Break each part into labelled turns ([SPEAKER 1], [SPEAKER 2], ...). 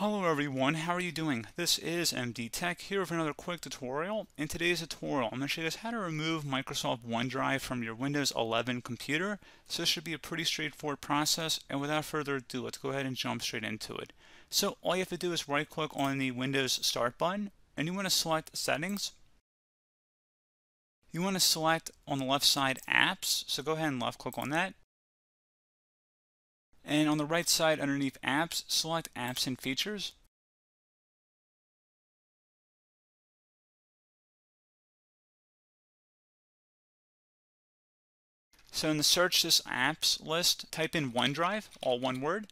[SPEAKER 1] Hello everyone, how are you doing? This is MD Tech here with another quick tutorial. In today's tutorial, I'm going to show you guys how to remove Microsoft OneDrive from your Windows 11 computer. So this should be a pretty straightforward process, and without further ado, let's go ahead and jump straight into it. So all you have to do is right click on the Windows Start button, and you want to select Settings. You want to select on the left side Apps, so
[SPEAKER 2] go ahead and left click on that. And on the right side underneath apps,
[SPEAKER 3] select apps and features.
[SPEAKER 1] So in the search this apps list, type in OneDrive, all one word.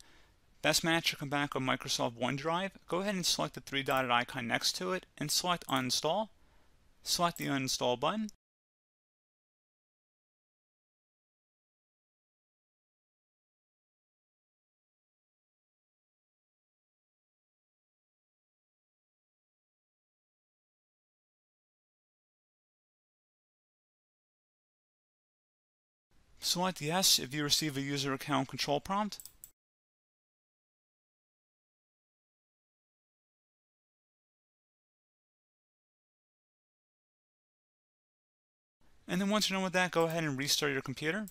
[SPEAKER 1] Best match will come back on Microsoft OneDrive. Go ahead and select the three dotted icon next to it and select uninstall. Select the uninstall button.
[SPEAKER 3] Select yes if you receive a user account control prompt. And then once you're done with that, go ahead and restart your computer.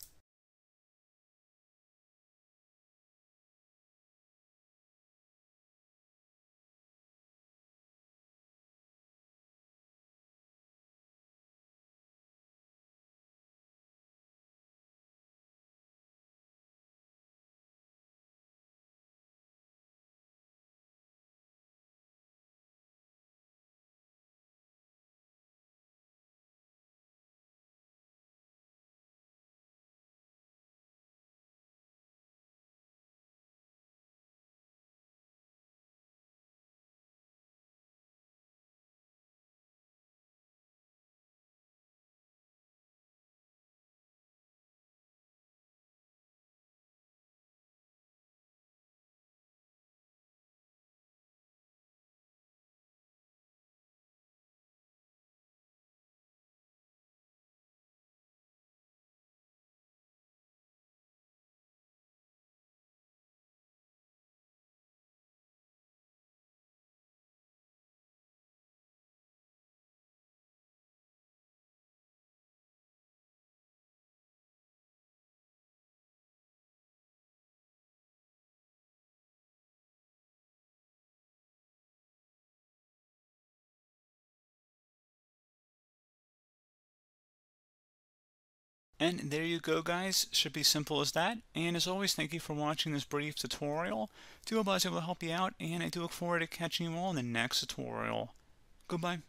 [SPEAKER 2] And there you go
[SPEAKER 1] guys, should be simple as that. And as always, thank you for watching this brief tutorial. Do hope I was able to help you out, and I do look forward to catching you all in the next tutorial. Goodbye.